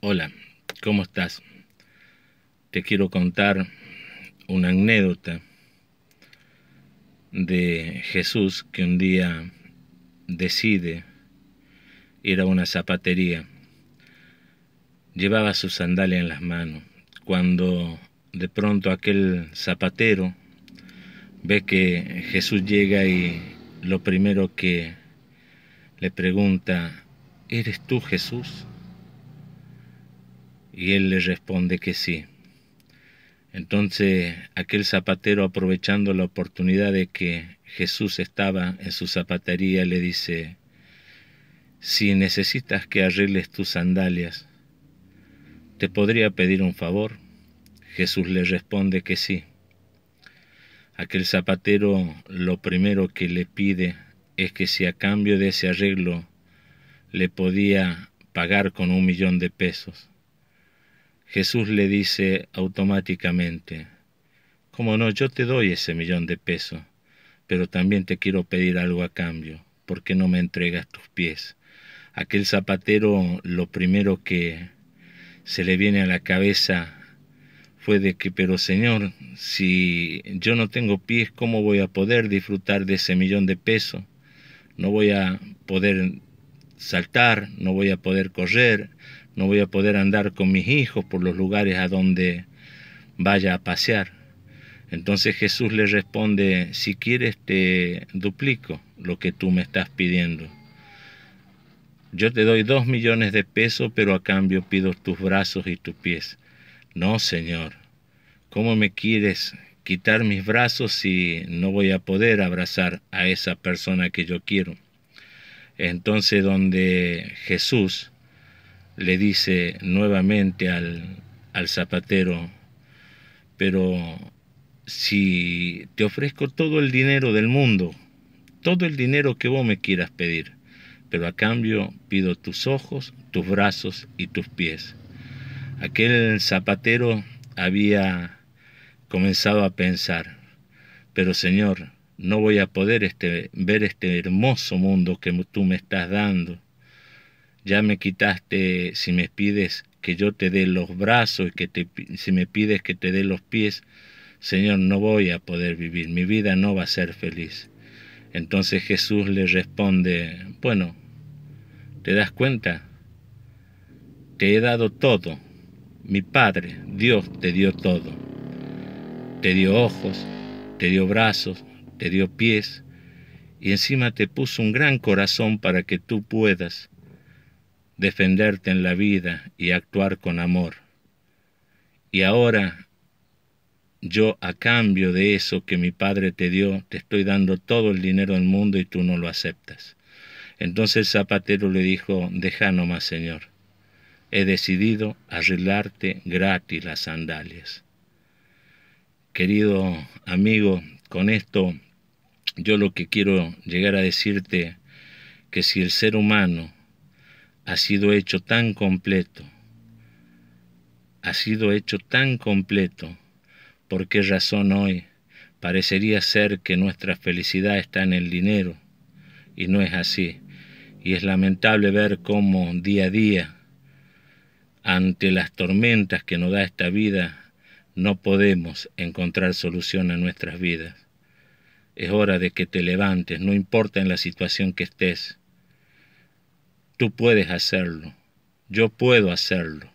Hola, ¿cómo estás? Te quiero contar una anécdota de Jesús que un día decide ir a una zapatería. Llevaba su sandalia en las manos. Cuando de pronto aquel zapatero ve que Jesús llega y lo primero que le pregunta, ¿eres tú Jesús? Y él le responde que sí. Entonces aquel zapatero, aprovechando la oportunidad de que Jesús estaba en su zapatería, le dice, si necesitas que arregles tus sandalias, ¿te podría pedir un favor? Jesús le responde que sí. Aquel zapatero lo primero que le pide es que si a cambio de ese arreglo le podía pagar con un millón de pesos. Jesús le dice automáticamente, ¿Cómo no, yo te doy ese millón de pesos, pero también te quiero pedir algo a cambio, porque no me entregas tus pies. Aquel zapatero lo primero que se le viene a la cabeza fue de que, pero Señor, si yo no tengo pies, ¿cómo voy a poder disfrutar de ese millón de pesos? No voy a poder saltar, no voy a poder correr, no voy a poder andar con mis hijos por los lugares a donde vaya a pasear. Entonces Jesús le responde, si quieres te duplico lo que tú me estás pidiendo. Yo te doy dos millones de pesos, pero a cambio pido tus brazos y tus pies. No, Señor, ¿cómo me quieres quitar mis brazos si no voy a poder abrazar a esa persona que yo quiero? Entonces donde Jesús le dice nuevamente al, zapatero, pero si te ofrezco todo el dinero del mundo, todo el dinero que vos me quieras pedir, pero a cambio pido tus ojos, tus brazos y tus pies. Aquel zapatero había comenzado a pensar, pero Señor, no voy a poder este, ver este hermoso mundo que tú me estás dando ya me quitaste, si me pides que yo te dé los brazos y que si me pides que te dé los pies, Señor, no voy a poder vivir, mi vida no va a ser feliz. Entonces Jesús le responde, bueno, ¿te das cuenta? Te he dado todo, mi Padre, Dios te dio todo. Te dio ojos, te dio brazos, te dio pies, y encima te puso un gran corazón para que tú puedas defenderte en la vida y actuar con amor. Y ahora yo a cambio de eso que mi padre te dio, te estoy dando todo el dinero del mundo y tú no lo aceptas. Entonces el zapatero le dijo, deja nomás, señor. He decidido arreglarte gratis las sandalias. Querido amigo, con esto yo lo que quiero llegar a decirte que si el ser humano ha sido hecho tan completo, ha sido hecho tan completo, ¿por qué razón hoy parecería ser que nuestra felicidad está en el dinero? Y no es así. Y es lamentable ver cómo día a día, ante las tormentas que nos da esta vida, no podemos encontrar solución a nuestras vidas. Es hora de que te levantes, no importa en la situación que estés, Tú puedes hacerlo. Yo puedo hacerlo.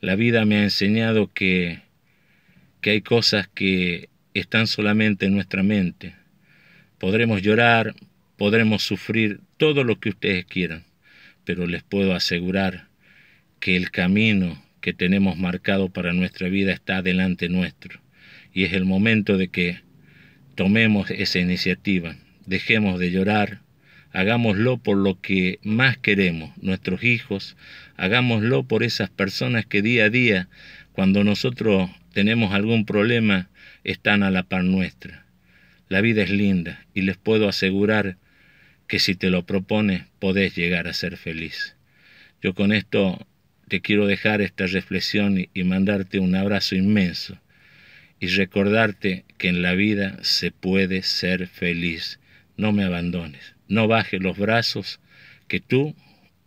La vida me ha enseñado que, hay cosas que están solamente en nuestra mente. Podremos llorar, podremos sufrir todo lo que ustedes quieran, pero les puedo asegurar que el camino que tenemos marcado para nuestra vida está delante nuestro. Y es el momento de que tomemos esa iniciativa, dejemos de llorar, hagámoslo por lo que más queremos, nuestros hijos, hagámoslo por esas personas que día a día, cuando nosotros tenemos algún problema, están a la par nuestra. La vida es linda y les puedo asegurar que si te lo propones podés llegar a ser feliz. Yo con esto te quiero dejar esta reflexión y mandarte un abrazo inmenso y recordarte que en la vida se puede ser feliz. No me abandones no bajes los brazos, que tú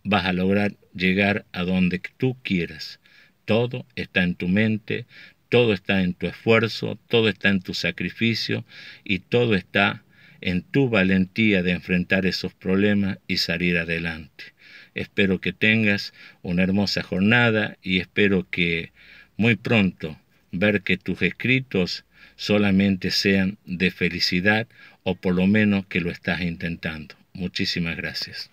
vas a lograr llegar a donde tú quieras. Todo está en tu mente, todo está en tu esfuerzo, todo está en tu sacrificio y todo está en tu valentía de enfrentar esos problemas y salir adelante. Espero que tengas una hermosa jornada y espero que muy pronto ver que tus escritos solamente sean de felicidad o por lo menos que lo estás intentando. Muchísimas gracias.